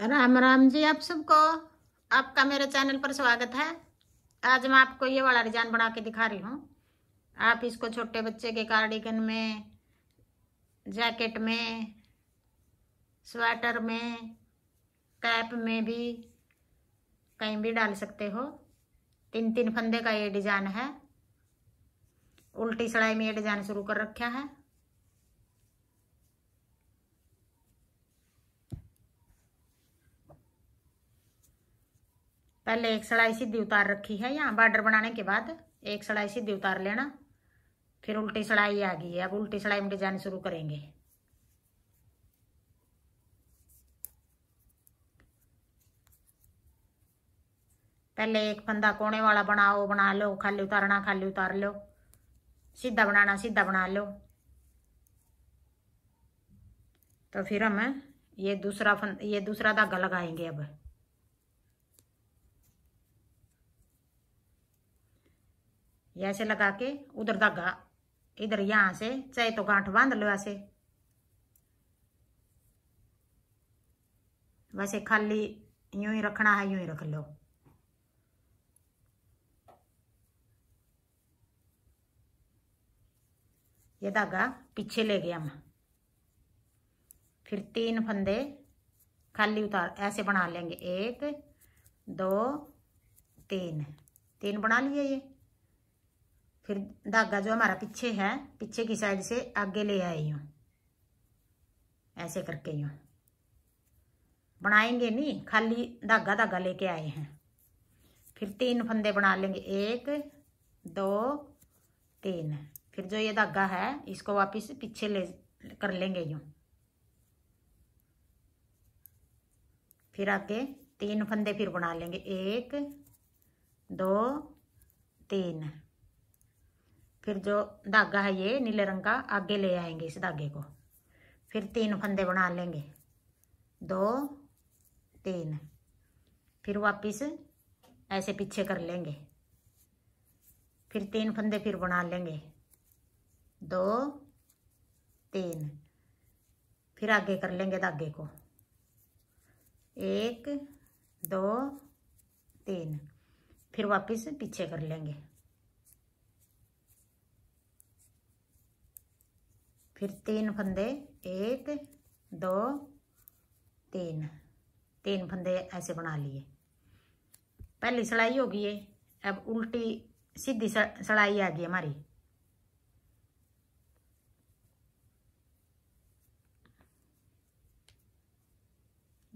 राम राम जी आप सबको आपका मेरे चैनल पर स्वागत है आज मैं आपको ये वाला डिजाइन बना के दिखा रही हूँ आप इसको छोटे बच्चे के कार्डिगन में जैकेट में स्वेटर में कैप में भी कहीं भी डाल सकते हो तीन तीन फंदे का ये डिजाइन है उल्टी सड़ाई में ये डिजाइन शुरू कर रखा है पहले एक सड़ाई सीधी उतार रखी है यहाँ बॉर्डर बनाने के बाद एक सड़ाई सीधी उतार लेना फिर उल्टी सड़ाई आ गई है अब उल्टी सड़ाई में डिजाइन शुरू करेंगे पहले एक फंदा कोने वाला बनाओ बना लो खाली उतारना खाली उतार लो सीधा बनाना सीधा बना लो तो फिर हम ये दूसरा फंद ये दूसरा धागा लगाएंगे अब ऐसे लगा के उधर धागा इधर यहां से चाहे तो गांठ बांध लो ऐसे वैसे खाली यूं ही रखना है यूं ही रख लो ये धागा पीछे ले गया हम फिर तीन फंदे खाली उतार ऐसे बना लेंगे एक दो तीन तीन बना लिए ये फिर धागा जो हमारा पीछे है पीछे की साइड से आगे ले आए यूँ ऐसे करके यूँ बनाएंगे नहीं खाली धागा धागा लेके आए हैं फिर तीन फंदे बना लेंगे एक दो तीन फिर जो ये धागा है इसको वापस पीछे ले कर लेंगे यूँ फिर आके तीन फंदे फिर बना लेंगे एक दो तीन फिर जो धागा है ये नीले रंग का आगे ले आएंगे इस धागे को फिर तीन फंदे बना लेंगे दो तीन फिर वापिस ऐसे पीछे कर लेंगे फिर तीन फंदे फिर बना लेंगे दो तीन फिर आगे कर लेंगे धागे को एक दो तीन फिर वापिस पीछे कर लेंगे फिर तीन फंदे एक दो तीन तीन फंदे ऐसे बना लिए पहली सिलाई होगी ये अब उल्टी सीधी सिलाई आ गई हमारी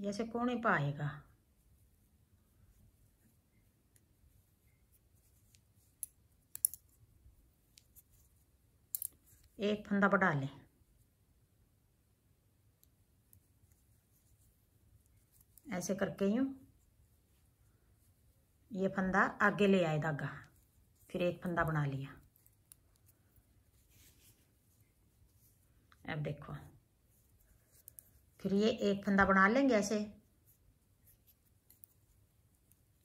जैसे कोने पाएगा एक फंदा बढ़ा लें ऐसे करके यूँ ये फंदा आगे ले आए धागा फिर एक फंदा बना लिया अब देखो फिर ये एक फंदा बना लेंगे ऐसे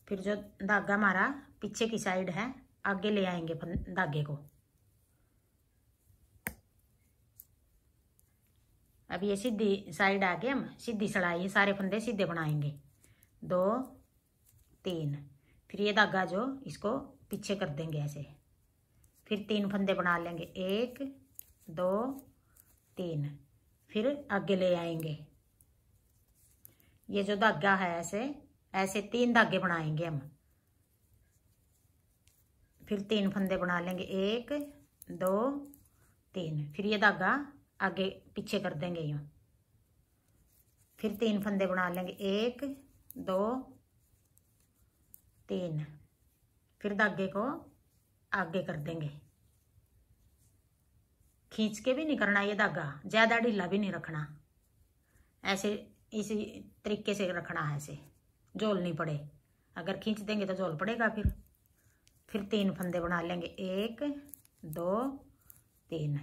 फिर जो धागा हमारा पीछे की साइड है आगे ले आएंगे धागे को अब ये सीधी साइड आके हम सीधी सड़ाई है सारे फंदे सीधे बनाएंगे दो तीन फिर ये धागा जो इसको पीछे कर देंगे ऐसे फिर तीन फंदे बना लेंगे एक दो तीन फिर आगे ले आएंगे ये जो धागा है ऐसे ऐसे तीन धागे बनाएंगे हम फिर तीन फंदे बना लेंगे एक दो तीन फिर ये धागा आगे पीछे कर देंगे यूँ फिर तीन फंदे बना लेंगे एक दो तीन फिर धागे को आगे कर देंगे खींच के भी नहीं करना ये धागा ज़्यादा ढीला भी नहीं रखना ऐसे इसी तरीके से रखना है ऐसे झोल नहीं पड़े अगर खींच देंगे तो झोल पड़ेगा फिर फिर तीन फंदे बना लेंगे एक दो तीन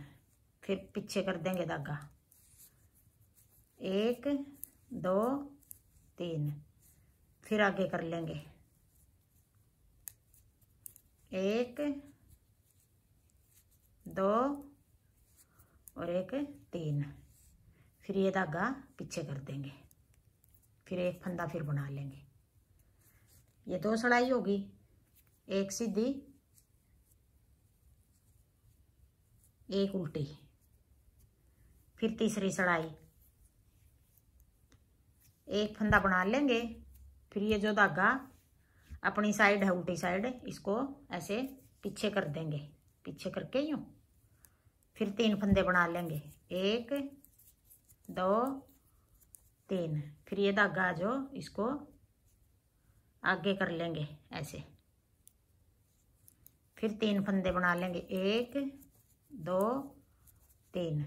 फिर पीछे कर देंगे धागा एक दो तीन फिर आगे कर लेंगे एक दो और एक तीन फिर ये धागा पीछे कर देंगे फिर एक फंदा फिर बना लेंगे ये दो सड़ाई होगी एक सीधी एक उल्टी फिर तीसरी सड़ाई एक फंदा बना लेंगे फिर ये जो धागा अपनी साइड है उल्टी साइड इसको ऐसे पीछे कर देंगे पीछे करके यूँ फिर तीन फंदे बना लेंगे एक दो तीन फिर ये धागा जो इसको आगे कर लेंगे ऐसे फिर तीन फंदे बना लेंगे एक दो तीन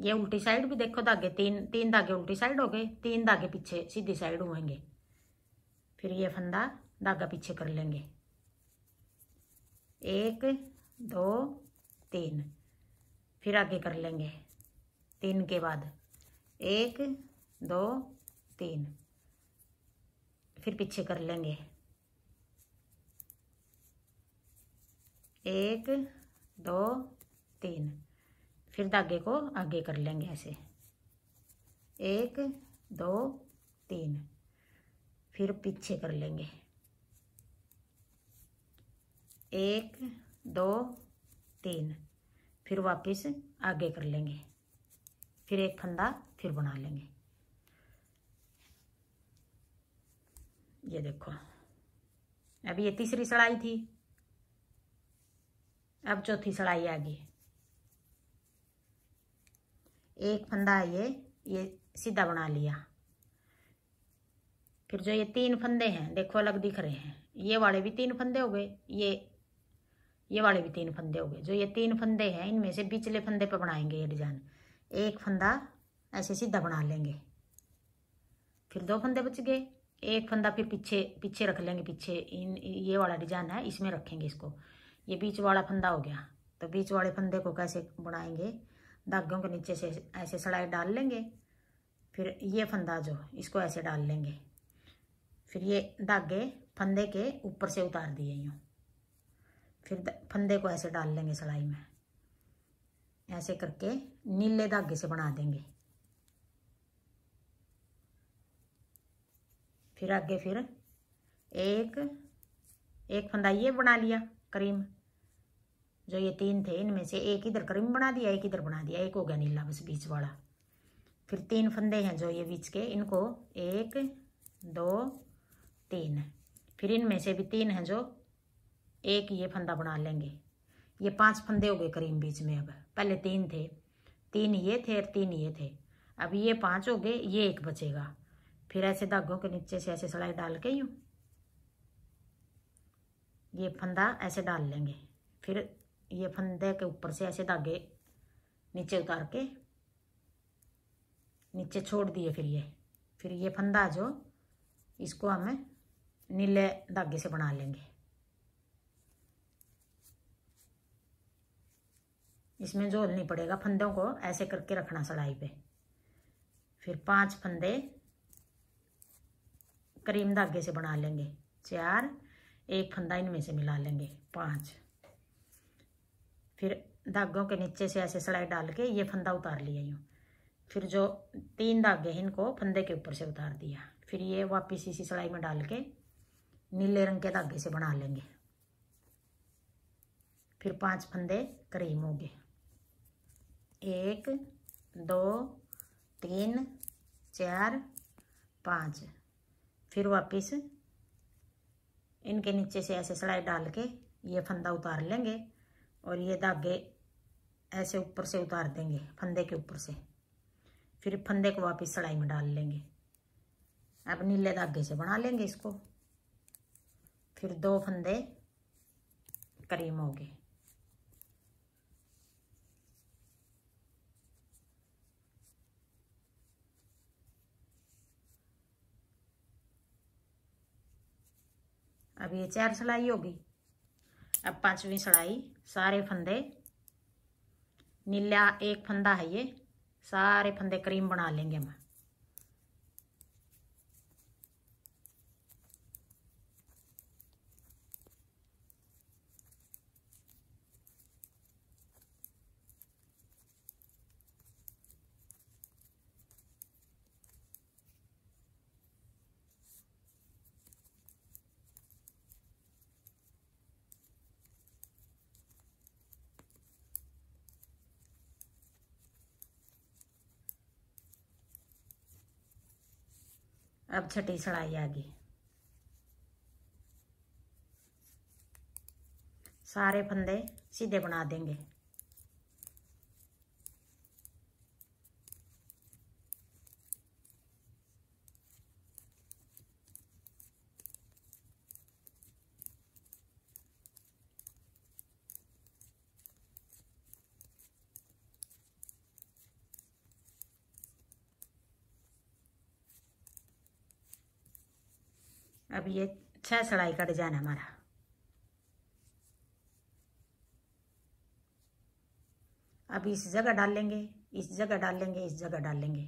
ये उल्टी साइड भी देखो धागे तीन तीन धागे उल्टी साइड हो गए तीन धागे पीछे सीधी साइड होएंगे फिर ये फंदा धागा पीछे कर लेंगे एक दो तीन फिर आगे कर लेंगे तीन के बाद एक दो तीन फिर पीछे कर लेंगे एक दो तीन फिर धागे तो को आगे कर लेंगे ऐसे एक दो तीन फिर पीछे कर लेंगे एक दो तीन फिर वापस आगे कर लेंगे फिर एक फंदा फिर बना लेंगे ये देखो अभी ये तीसरी सड़ाई थी अब चौथी सड़ाई आ गई एक फंदा ये ये सीधा बना लिया फिर जो ये तीन फंदे हैं देखो अलग दिख रहे हैं ये वाले भी तीन फंदे हो गए ये ये वाले भी तीन फंदे हो गए जो ये तीन फंदे हैं इनमें से पिछले फंदे पर बनाएंगे ये डिजाइन एक फंदा ऐसे सीधा बना लेंगे फिर दो फंदे बच गए एक फंदा फिर पीछे पीछे रख लेंगे पीछे इन ये वाला डिजाइन है इसमें रखेंगे इसको ये बीच वाला फंदा हो गया तो बीच वाले फंदे को कैसे बनाएंगे धागों के नीचे से ऐसे सड़ाई डाल लेंगे फिर ये फंदा जो इसको ऐसे डाल लेंगे फिर ये धागे फंदे के ऊपर से उतार दिए यूँ फिर फंदे को ऐसे डाल लेंगे सड़ाई में ऐसे करके नीले धागे से बना देंगे फिर आगे फिर एक एक फंदा ये बना लिया करीम जो ये तीन थे इनमें से एक इधर करीम बना दिया एक इधर बना दिया एक हो गया नीला बस बीच वाला फिर तीन फंदे हैं जो ये बीच के इनको एक दो तीन फिर इनमें से भी तीन हैं जो एक ये फंदा बना लेंगे ये पांच फंदे हो गए करीम बीच में अब पहले तीन थे तीन ये थे और तीन ये थे अब ये पांच हो गए ये एक बचेगा फिर ऐसे धागों के नीचे से ऐसे सड़ाई डाल के यूँ ये फंदा ऐसे डाल लेंगे फिर ये फंदे के ऊपर से ऐसे धागे नीचे उतार के नीचे छोड़ दिए फिर ये फिर ये फंदा जो इसको हम नीले धागे से बना लेंगे इसमें झोल नहीं पड़ेगा फंदों को ऐसे करके रखना सड़ाई पे फिर पांच फंदे करीम धागे से बना लेंगे चार एक फंदा इनमें से मिला लेंगे पांच फिर धागों के नीचे से ऐसे सिलाई डाल के ये फंदा उतार लिया यूँ फिर जो तीन धागे हैं इनको फंदे के ऊपर से उतार दिया फिर ये वापस इसी सिलाई में डाल के नीले रंग के धागे से बना लेंगे फिर पांच फंदे करीम हो गए एक दो तीन चार पाँच फिर वापस इनके नीचे से ऐसे सिलाई डाल के ये फंदा उतार लेंगे और ये धागे ऐसे ऊपर से उतार देंगे फंदे के ऊपर से फिर फंदे को वापस सड़ाई में डाल लेंगे अब नीले धागे से बना लेंगे इसको फिर दो फंदे करीम हो गए अब ये चार सिलाई होगी अब पांचवी सड़ाई सारे फंदे नीला एक फंदा है ये सारे फंदे करीम बना लेंगे हम अब छठी सड़ाई आ गई सारे फंदे सीधे बना देंगे अब ये छह सड़ाई का डिजाइन है हमारा अब इस जगह डाल लेंगे इस जगह डाल लेंगे इस जगह डाल लेंगे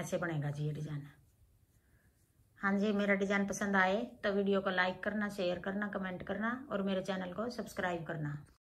ऐसे बनेगा जी ये डिजाइन हाँ जी मेरा डिजाइन पसंद आए तो वीडियो को लाइक करना शेयर करना कमेंट करना और मेरे चैनल को सब्सक्राइब करना